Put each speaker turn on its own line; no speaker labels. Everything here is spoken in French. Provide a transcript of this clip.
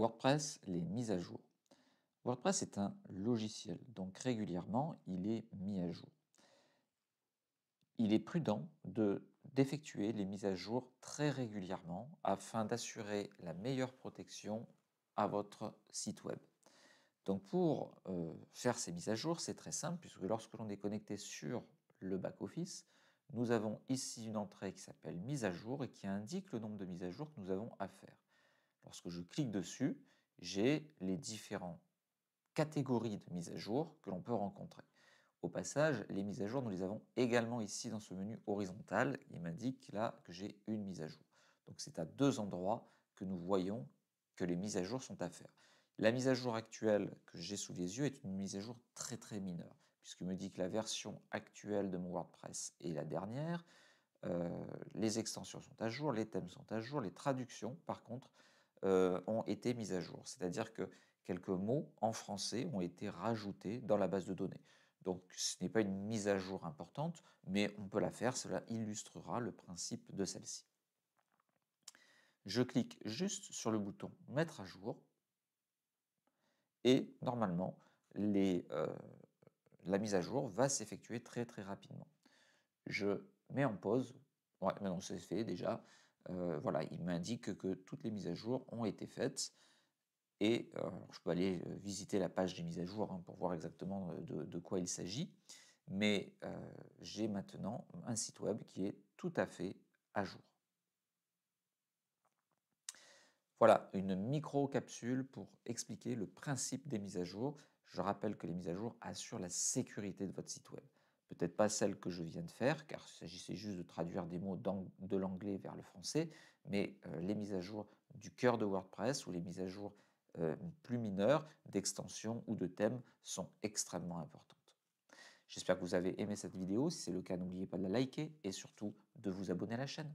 WordPress, les mises à jour. WordPress est un logiciel, donc régulièrement il est mis à jour. Il est prudent d'effectuer les mises à jour très régulièrement afin d'assurer la meilleure protection à votre site web. Donc pour euh, faire ces mises à jour, c'est très simple puisque lorsque l'on est connecté sur le back-office, nous avons ici une entrée qui s'appelle mise à jour et qui indique le nombre de mises à jour que nous avons à faire. Lorsque je clique dessus, j'ai les différentes catégories de mises à jour que l'on peut rencontrer. Au passage, les mises à jour, nous les avons également ici dans ce menu horizontal. Il m'indique là que j'ai une mise à jour. Donc c'est à deux endroits que nous voyons que les mises à jour sont à faire. La mise à jour actuelle que j'ai sous les yeux est une mise à jour très très mineure, puisqu'il me dit que la version actuelle de mon WordPress est la dernière. Euh, les extensions sont à jour, les thèmes sont à jour, les traductions, par contre, euh, ont été mises à jour. C'est-à-dire que quelques mots en français ont été rajoutés dans la base de données. Donc ce n'est pas une mise à jour importante, mais on peut la faire, cela illustrera le principe de celle-ci. Je clique juste sur le bouton Mettre à jour et normalement euh, la mise à jour va s'effectuer très très rapidement. Je mets en pause, ouais, maintenant c'est fait déjà, euh, voilà, il m'indique que toutes les mises à jour ont été faites. Et euh, je peux aller euh, visiter la page des mises à jour hein, pour voir exactement de, quoi il s'agit. Mais j'ai maintenant un site web qui est tout à fait à jour. Voilà, une micro-capsule pour expliquer le principe des mises à jour. Je rappelle que les mises à jour assurent la sécurité de votre site web peut-être pas celle que je viens de faire, car il s'agissait juste de traduire des mots de l'anglais vers le français, mais euh, les mises à jour du cœur de WordPress ou les mises à jour euh, plus mineures d'extensions ou de thèmes sont extrêmement importantes. J'espère que vous avez aimé cette vidéo, si c'est le cas n'oubliez pas de la liker et surtout de vous abonner à la chaîne.